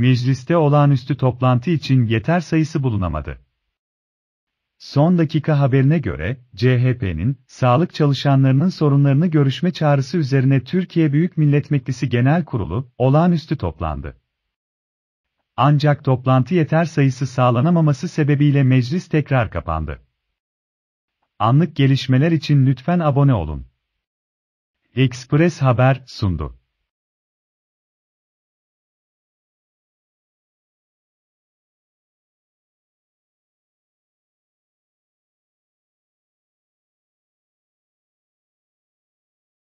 mecliste olağanüstü toplantı için yeter sayısı bulunamadı. Son dakika haberine göre, CHP'nin, sağlık çalışanlarının sorunlarını görüşme çağrısı üzerine Türkiye Büyük Millet Meclisi Genel Kurulu, olağanüstü toplandı. Ancak toplantı yeter sayısı sağlanamaması sebebiyle meclis tekrar kapandı. Anlık gelişmeler için lütfen abone olun. Express Haber sundu.